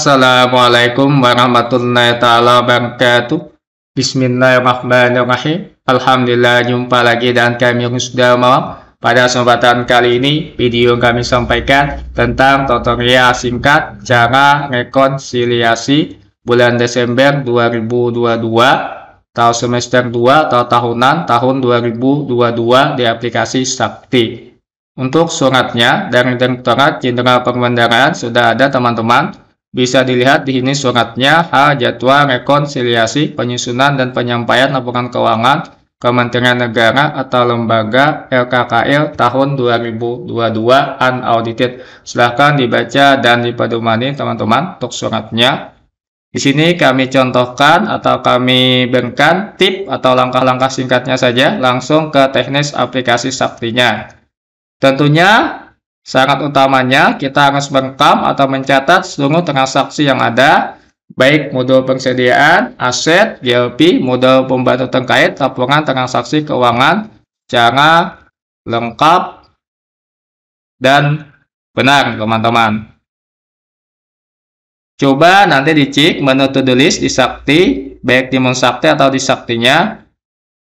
Assalamualaikum warahmatullahi taala wabarakatuh. Bismillahirrahmanirrahim. Alhamdulillah jumpa lagi dan kami sudah malam. Pada kesempatan kali ini, video kami sampaikan tentang tutorial singkat cara rekonsiliasi bulan Desember 2022 tahun semester 2 atau tahunan tahun 2022 di aplikasi Sakti. Untuk suratnya dari Direktorat Jenderal Perbendaharaan sudah ada teman-teman bisa dilihat di sini suratnya H. Jadwal rekonsiliasi penyusunan dan penyampaian laporan keuangan Kementerian Negara atau Lembaga LKKL tahun 2022 unaudited. Silahkan dibaca dan dipedomani, teman-teman untuk suratnya. Di sini kami contohkan atau kami berikan tip atau langkah-langkah singkatnya saja langsung ke teknis aplikasi saktinya. Tentunya Syarat utamanya, kita harus merekam atau mencatat seluruh transaksi yang ada, baik modul persediaan, aset, GLP, modul pembantu terkait, laporan transaksi keuangan cara lengkap dan benar, teman-teman. Coba nanti dicek menu to-do list di Sakti, baik di monsakti atau di Saktinya.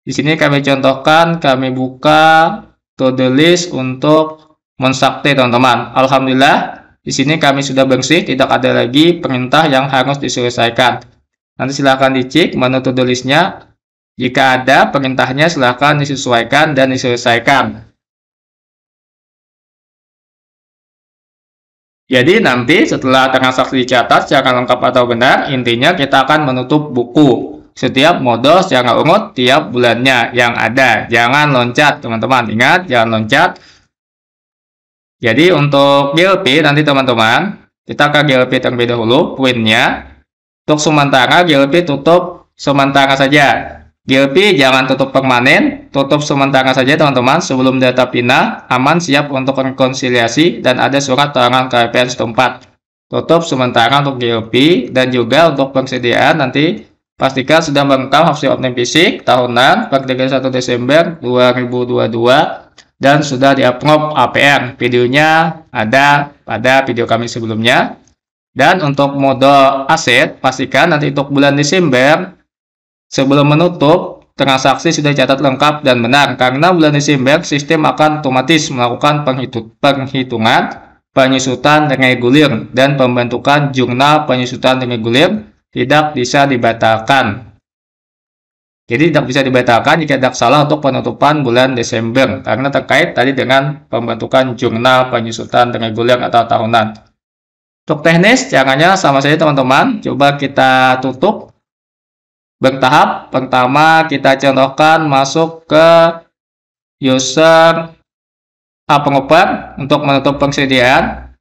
Di sini kami contohkan, kami buka to-do list untuk mensakti teman-teman. Alhamdulillah di sini kami sudah bersih, tidak ada lagi perintah yang harus diselesaikan. Nanti silahkan dicek menu to do listnya. Jika ada perintahnya silahkan disesuaikan dan diselesaikan. Jadi nanti setelah transaksi dicatat secara lengkap atau benar, intinya kita akan menutup buku setiap modus secara urut tiap bulannya yang ada. Jangan loncat teman-teman, ingat jangan loncat jadi untuk GLP nanti teman-teman, kita ke GLP terlebih dahulu poinnya. Untuk sementara GLP tutup sementara saja. GLP jangan tutup permanen, tutup sementara saja teman-teman sebelum data final aman siap untuk rekonsiliasi dan ada surat tangan KPN setempat. Tutup sementara untuk GLP dan juga untuk persediaan nanti pastikan sudah melengkap hasil opening fisik tahunan per 1 Desember 2022 dan sudah diupload APR. Videonya ada pada video kami sebelumnya. Dan untuk mode aset, pastikan nanti untuk bulan Desember sebelum menutup transaksi sudah catat lengkap dan benar karena bulan Desember sistem akan otomatis melakukan penghitungan penyusutan dengan gulir dan pembentukan jurnal penyusutan dengan gulir tidak bisa dibatalkan jadi tidak bisa dibatalkan jika tidak salah untuk penutupan bulan Desember karena terkait tadi dengan pembentukan jurnal penyusutan reguler atau tahunan. Untuk teknis caranya sama saja teman-teman. Coba kita tutup bertahap. Pertama kita contohkan masuk ke user pengoper untuk menutup persediaan.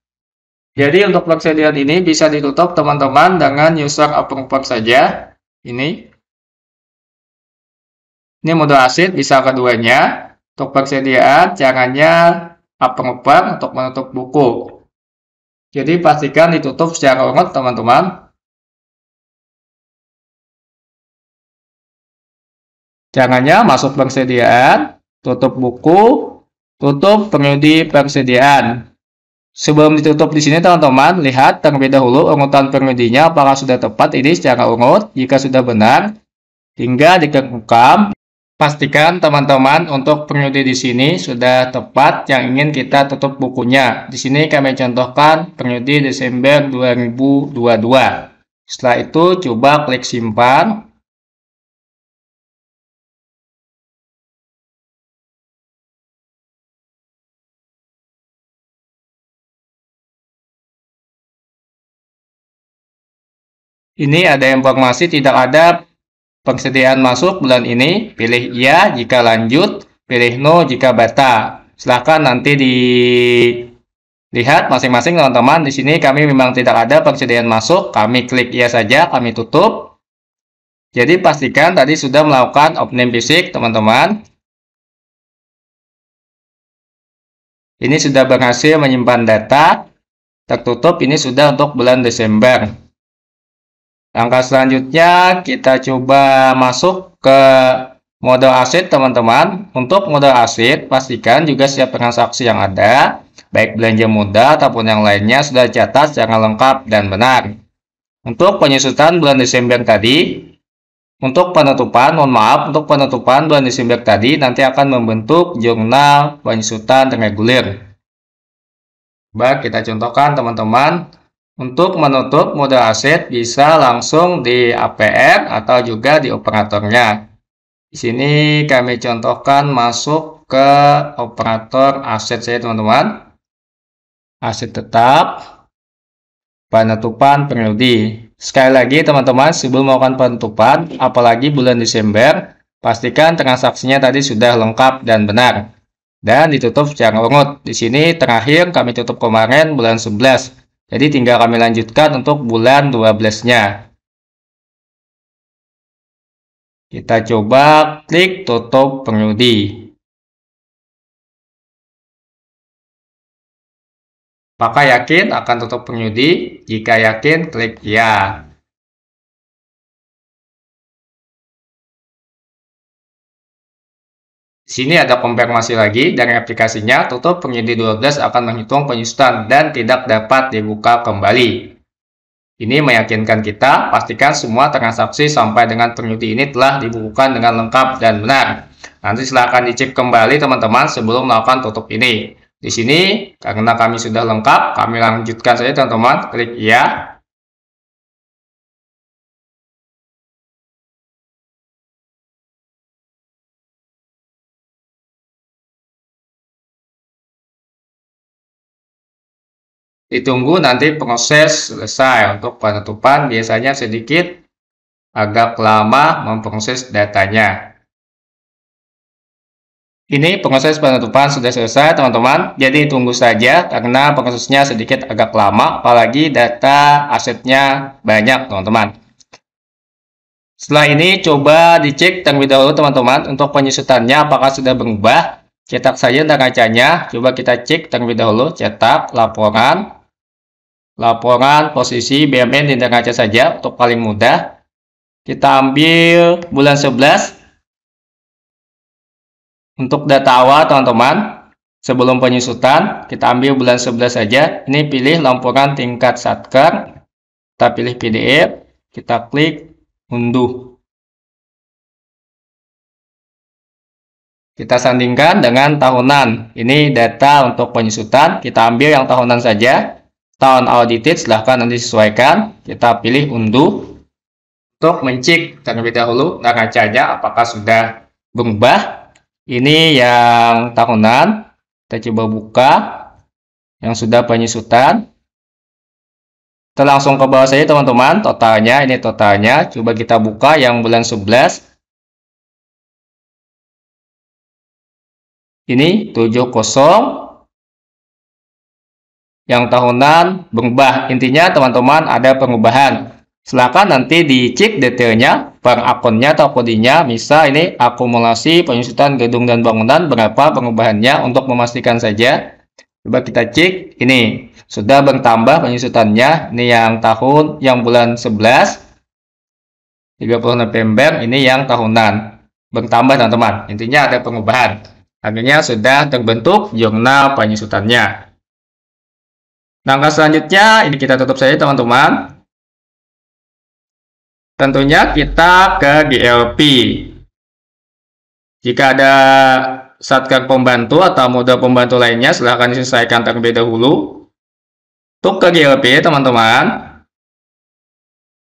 Jadi untuk persediaan ini bisa ditutup teman-teman dengan user pengoper saja. Ini ini modal asid bisa keduanya. Untuk persediaan caranya pengubar untuk menutup buku. Jadi pastikan ditutup secara urut teman-teman. Caranya masuk persediaan, tutup buku, tutup pengundi persediaan. Sebelum ditutup di sini teman-teman, lihat terlebih dahulu urutan pengundinya apakah sudah tepat ini secara urut. Jika sudah benar, hingga dikekam Pastikan teman-teman untuk periode di sini sudah tepat yang ingin kita tutup bukunya. Di sini kami contohkan periode Desember 2022. Setelah itu coba klik simpan. Ini ada informasi tidak ada Persediaan masuk bulan ini, pilih iya jika lanjut, pilih no jika batal. Silahkan nanti dilihat masing-masing teman-teman. Di sini kami memang tidak ada persediaan masuk, kami klik iya saja, kami tutup. Jadi pastikan tadi sudah melakukan opening fisik teman-teman. Ini sudah berhasil menyimpan data. Tertutup ini sudah untuk bulan Desember. Langkah selanjutnya kita coba masuk ke modal aset teman-teman. Untuk modal aset pastikan juga setiap transaksi yang ada baik belanja modal ataupun yang lainnya sudah catat secara lengkap dan benar. Untuk penyusutan bulan Desember tadi, untuk penutupan, mohon maaf, untuk penutupan bulan Desember tadi nanti akan membentuk jurnal penyusutan reguler. Baik, kita contohkan teman-teman. Untuk menutup modal aset bisa langsung di APR atau juga di operatornya. Di sini kami contohkan masuk ke operator aset saya teman-teman. Aset tetap, penutupan periode. Sekali lagi teman-teman sebelum melakukan penutupan, apalagi bulan Desember, pastikan transaksinya tadi sudah lengkap dan benar. Dan ditutup secara urut. Di sini terakhir kami tutup kemarin bulan 11 jadi tinggal kami lanjutkan untuk bulan 12-nya. Kita coba klik tutup pengemudi. Apakah yakin akan tutup pengemudi? Jika yakin, klik ya. sini ada konfirmasi lagi dari aplikasinya, tutup penyedia 12 akan menghitung penyusutan dan tidak dapat dibuka kembali. Ini meyakinkan kita, pastikan semua transaksi sampai dengan penyuti ini telah dibukukan dengan lengkap dan benar. Nanti silahkan dicek kembali teman-teman sebelum melakukan tutup ini. Di sini, karena kami sudah lengkap, kami lanjutkan saja teman-teman, klik ya. ditunggu nanti proses selesai untuk penutupan biasanya sedikit agak lama memproses datanya ini proses penutupan sudah selesai teman-teman jadi tunggu saja karena prosesnya sedikit agak lama apalagi data asetnya banyak teman-teman setelah ini coba dicek terlebih dahulu teman-teman untuk penyusutannya apakah sudah berubah Cetak saja neracanya. Coba kita cek terlebih dahulu. Cetak laporan. Laporan posisi BMN di neraca saja untuk paling mudah. Kita ambil bulan 11. Untuk data awal teman-teman. Sebelum penyusutan, kita ambil bulan 11 saja. Ini pilih laporan tingkat satker. Kita pilih PDF. Kita klik unduh. Kita sandingkan dengan tahunan. Ini data untuk penyusutan. Kita ambil yang tahunan saja. Tahun audited silahkan nanti sesuaikan. Kita pilih unduh. Untuk mencik. terlebih dahulu nggak ngacanya apakah sudah berubah. Ini yang tahunan. Kita coba buka. Yang sudah penyusutan. Kita langsung ke bawah saja teman-teman. Totalnya ini totalnya. Coba kita buka yang bulan 11 ini 70 yang tahunan berubah intinya teman-teman ada perubahan. silahkan nanti dicek detailnya per akunnya atau kodinya misal ini akumulasi penyusutan gedung dan bangunan berapa perubahannya untuk memastikan saja coba kita cek ini sudah bertambah penyusutannya ini yang tahun yang bulan 11 30 November ini yang tahunan bertambah teman-teman intinya ada perubahan. Artinya sudah terbentuk jurnal penyusutannya. Langkah selanjutnya, ini kita tutup saja teman-teman. Tentunya kita ke GLP. Jika ada satker pembantu atau modal pembantu lainnya, silahkan diselesaikan terlebih dahulu. Untuk ke GLP, teman-teman,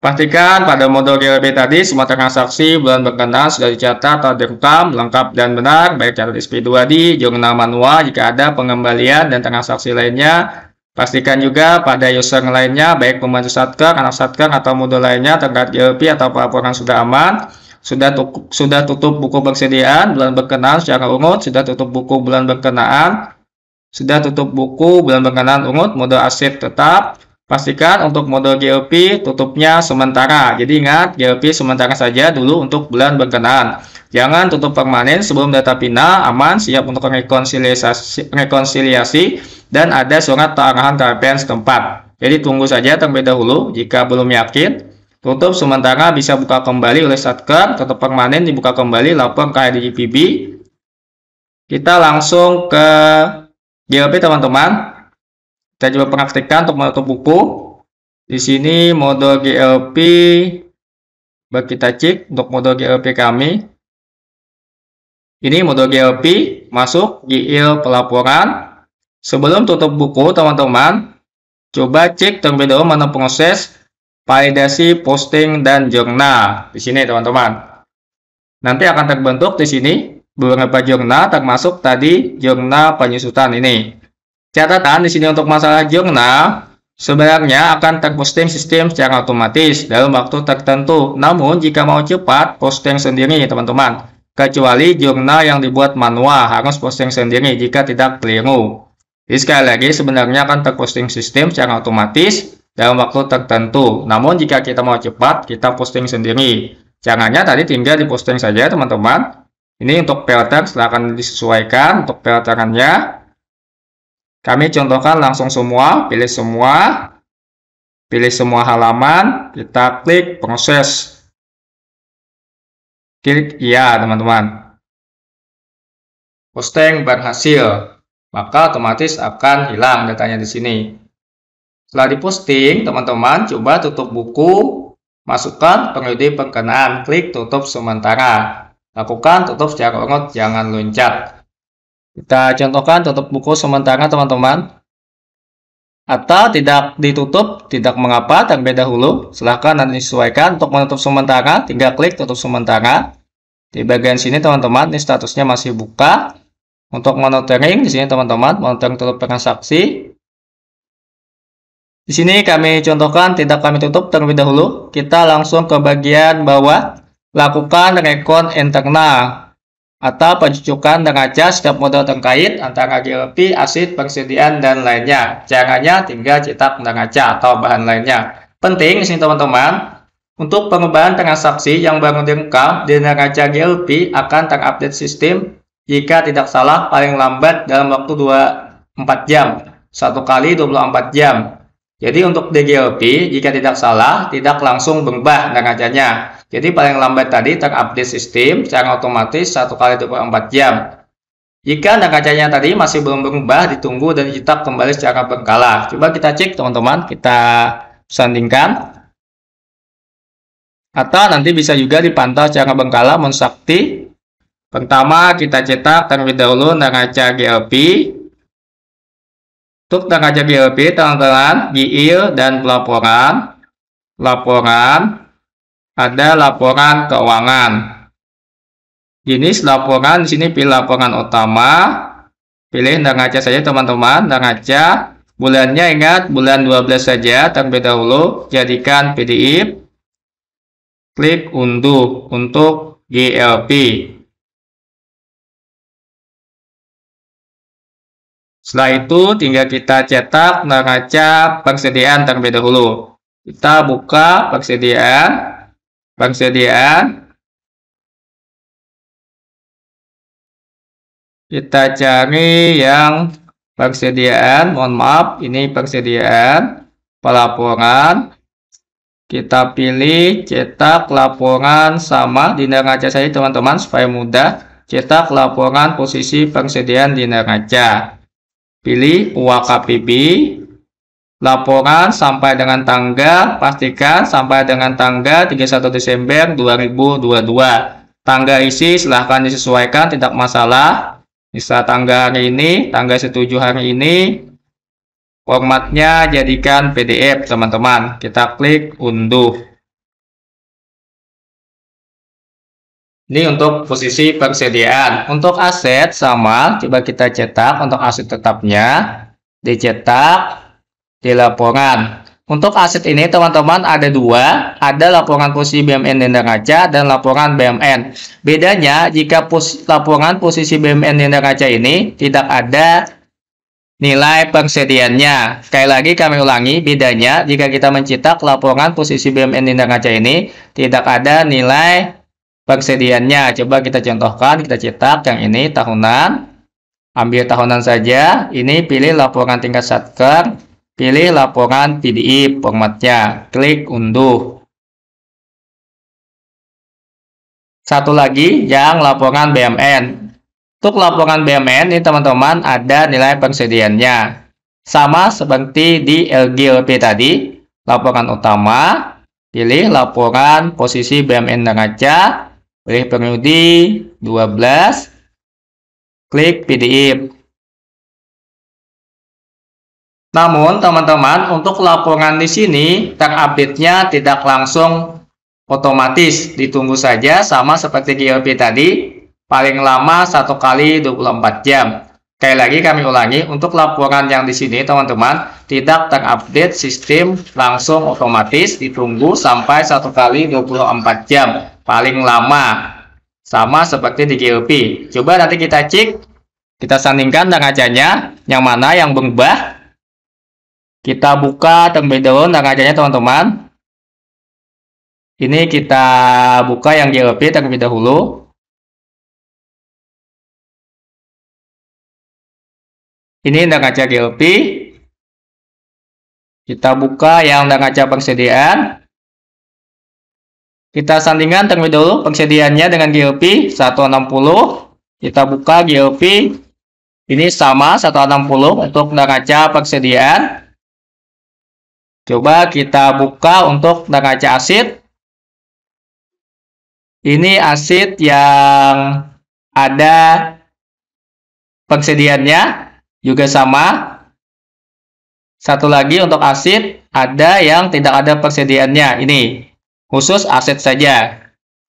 Pastikan pada modul GLB tadi semua transaksi bulan berkenan sudah dicatat atau direkam lengkap dan benar baik catat SP2D, jurnal manual jika ada pengembalian dan transaksi lainnya. Pastikan juga pada user lainnya baik pembantu satker, anak satker atau modul lainnya terkait GLP atau pelaporan sudah aman. Sudah tutup, sudah tutup buku persediaan bulan berkenaan secara urut, sudah tutup buku bulan berkenaan, sudah tutup buku bulan berkenaan urut, modul aset tetap, Pastikan untuk model GLP tutupnya sementara. Jadi ingat, GLP sementara saja dulu untuk bulan berkenaan. Jangan tutup permanen sebelum data final aman, siap untuk rekonsiliasi, rekonsiliasi dan ada surat arahan KPN setempat. Jadi tunggu saja terlebih dahulu jika belum yakin. Tutup sementara bisa buka kembali oleh Satker, tetap permanen dibuka kembali lapor ke IDGPB. Kita langsung ke GLP teman-teman. Kita coba praktekkan untuk menutup buku. Di sini modul GLP bagi kita cek untuk modul GLP kami. Ini modul GLP masuk GIL pelaporan. Sebelum tutup buku, teman-teman, coba cek terlebih dahulu mana proses validasi posting dan jurnal. Di sini, teman-teman. Nanti akan terbentuk di sini beberapa jurnal termasuk tadi jurnal penyusutan ini. Catatan di sini untuk masalah jurnal sebenarnya akan terposting sistem secara otomatis dalam waktu tertentu. Namun jika mau cepat, posting sendiri teman-teman. Kecuali jurnal yang dibuat manual harus posting sendiri jika tidak keliru. Jadi sekali lagi sebenarnya akan terposting sistem secara otomatis dalam waktu tertentu. Namun jika kita mau cepat, kita posting sendiri. Caranya tadi tinggal diposting saja teman-teman. Ini untuk filter silahkan disesuaikan untuk filterannya. Kami contohkan langsung semua, pilih semua, pilih semua halaman, kita klik proses. Klik iya, teman-teman. Posting berhasil, maka otomatis akan hilang datanya di sini. Setelah diposting, teman-teman coba tutup buku, masukkan periode perkenaan, klik tutup sementara. Lakukan tutup secara urut, jangan loncat. Kita contohkan tutup buku sementara teman-teman. Atau tidak ditutup, tidak mengapa terlebih dahulu. Silahkan nanti sesuaikan untuk menutup sementara. tinggal klik tutup sementara. Di bagian sini teman-teman, ini statusnya masih buka. Untuk monitoring di sini teman-teman, monitoring tutup transaksi. Di sini kami contohkan tidak kami tutup terlebih dahulu. Kita langsung ke bagian bawah, lakukan rekon internal atau pencucukan neraca setiap modal terkait antara GLP, asid, persediaan, dan lainnya. Caranya tinggal cetak neraca atau bahan lainnya. Penting di teman-teman, untuk pengubahan transaksi yang baru direkam di neraca GLP akan terupdate sistem jika tidak salah paling lambat dalam waktu 24 jam, satu kali 24 jam. Jadi untuk DGLP, jika tidak salah, tidak langsung berubah neracanya jadi paling lambat tadi terupdate sistem secara otomatis satu kali 24 jam. Jika anda kacanya tadi masih belum berubah, ditunggu dan dicetak kembali secara berkala. Coba kita cek teman-teman, kita sandingkan. Atau nanti bisa juga dipantau secara berkala mensakti. Pertama kita cetak terlebih dahulu neraca GLP. Untuk neraca GLP, teman-teman, GIL dan pelaporan. Laporan, ada laporan keuangan. Jenis laporan di sini pilih laporan utama. Pilih neraca saja teman-teman, neraca. Bulannya ingat bulan 12 saja terlebih dahulu jadikan PDF. Klik unduh untuk GLP. Setelah itu tinggal kita cetak neraca persediaan terlebih dahulu. Kita buka persediaan Pengsedian, Kita cari yang persediaan. Mohon maaf, ini persediaan. Pelaporan. Kita pilih cetak laporan sama di neraca saja teman-teman supaya mudah. Cetak laporan posisi persediaan di neraca. Pilih UAKPB laporan sampai dengan tanggal pastikan sampai dengan tanggal 31 Desember 2022 tanggal isi silahkan disesuaikan tidak masalah bisa tanggal hari ini tanggal setuju hari ini formatnya jadikan PDF teman-teman kita klik unduh ini untuk posisi persediaan untuk aset sama coba kita cetak untuk aset tetapnya dicetak di laporan. Untuk aset ini teman-teman ada dua, ada laporan posisi BMN Denda Kaca dan laporan BMN. Bedanya jika pos laporan posisi BMN Denda Kaca ini tidak ada nilai persediaannya. Sekali lagi kami ulangi, bedanya jika kita mencetak laporan posisi BMN Denda Kaca ini tidak ada nilai persediaannya. Coba kita contohkan, kita cetak yang ini tahunan. Ambil tahunan saja, ini pilih laporan tingkat satker Pilih laporan PDF formatnya, klik unduh. Satu lagi yang laporan BMN. Untuk laporan BMN ini teman-teman ada nilai persediaannya. Sama seperti di LGLP tadi, laporan utama, pilih laporan posisi BMN neraca, pilih periode 12, klik PDF. Namun, teman-teman, untuk laporan di sini terupdate-nya tidak langsung otomatis. Ditunggu saja sama seperti GLP tadi, paling lama satu kali 24 jam. Sekali lagi kami ulangi, untuk laporan yang di sini teman-teman, tidak terupdate sistem langsung otomatis, ditunggu sampai satu kali 24 jam, paling lama. Sama seperti di GLP. Coba nanti kita cek, kita sandingkan dengan yang mana yang berubah kita buka terlebih dahulu narajanya teman-teman. Ini kita buka yang JLP terlebih dahulu. Ini neraca JLP. Kita buka yang neraca persediaan. Kita sandingkan terlebih dahulu persediaannya dengan GLP 160. Kita buka GLP ini sama 160 untuk neraca persediaan. Coba kita buka untuk neraca asid. Ini asid yang ada persediaannya juga sama. Satu lagi untuk asid ada yang tidak ada persediaannya. Ini khusus asid saja.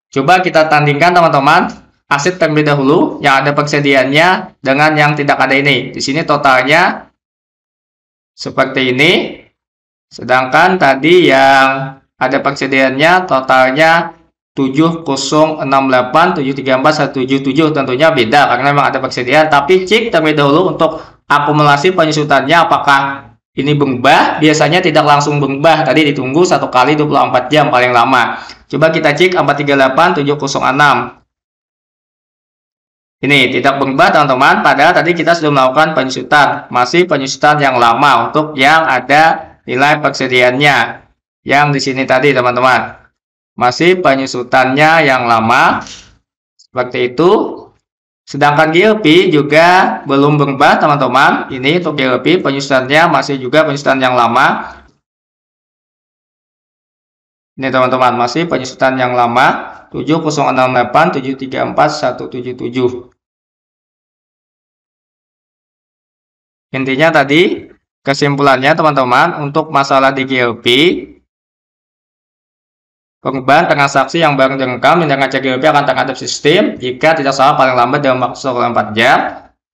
Coba kita tandingkan teman-teman asid terlebih dahulu yang ada persediaannya dengan yang tidak ada ini. Di sini totalnya seperti ini. Sedangkan tadi yang ada persediaannya totalnya 7068734177 tentunya beda karena memang ada persediaan tapi cek terlebih dahulu untuk akumulasi penyusutannya apakah ini berubah biasanya tidak langsung berubah tadi ditunggu satu kali 24 jam paling lama coba kita cek 438706 ini tidak berubah teman-teman padahal tadi kita sudah melakukan penyusutan masih penyusutan yang lama untuk yang ada nilai persediaannya yang di sini tadi teman-teman masih penyusutannya yang lama seperti itu sedangkan GLP e juga belum berubah teman-teman ini untuk GLP e penyusutannya masih juga penyusutan yang lama ini teman-teman masih penyusutan yang lama 7068 734 177 intinya tadi Kesimpulannya teman-teman, untuk masalah di GLP, tengah saksi yang bareng direkam dengan C GLP akan terhadap sistem jika tidak salah paling lambat dalam waktu 4 jam.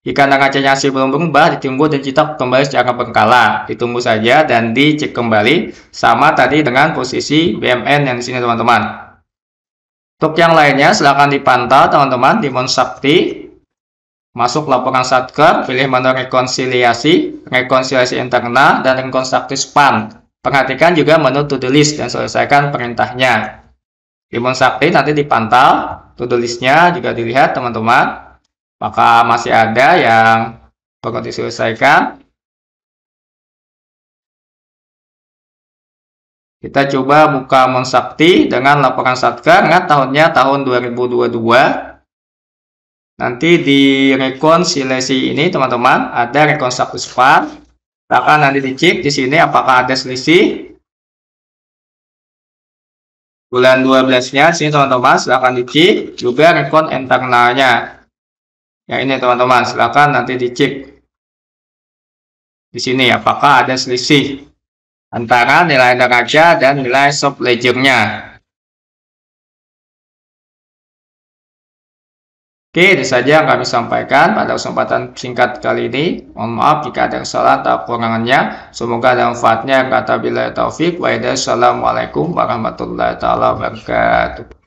Jika neraca masih belum berubah, ditunggu dan cita kembali secara berkala. Ditunggu saja dan dicek kembali sama tadi dengan posisi BMN yang di sini teman-teman. Untuk yang lainnya, silahkan dipantau teman-teman di Monsakti Masuk laporan Satker, pilih menu rekonsiliasi, rekonsiliasi internal, dan rekonstruksi span. Perhatikan juga menu to-do list dan selesaikan perintahnya. Imun Sakti nanti dipantau, to-do listnya juga dilihat teman-teman. Maka masih ada yang perlu diselesaikan. Kita coba buka Monsakti dengan laporan Satker, ingat tahunnya tahun 2022 Nanti di rekonsiliasi ini teman-teman ada rekonstruksi var. Bahkan nanti dicek di sini apakah ada selisih bulan 12-nya sini teman-teman silahkan dicek juga rekon internalnya. Ya ini teman-teman silahkan nanti dicek di sini apakah ada selisih antara nilai neraca dan nilai sub ledgernya. Oke, itu saja yang kami sampaikan pada kesempatan singkat kali ini. Mohon maaf jika ada kesalahan atau kekurangannya. Semoga ada manfaatnya. Kata bila taufik. Waalaikumsalam warahmatullahi wabarakatuh.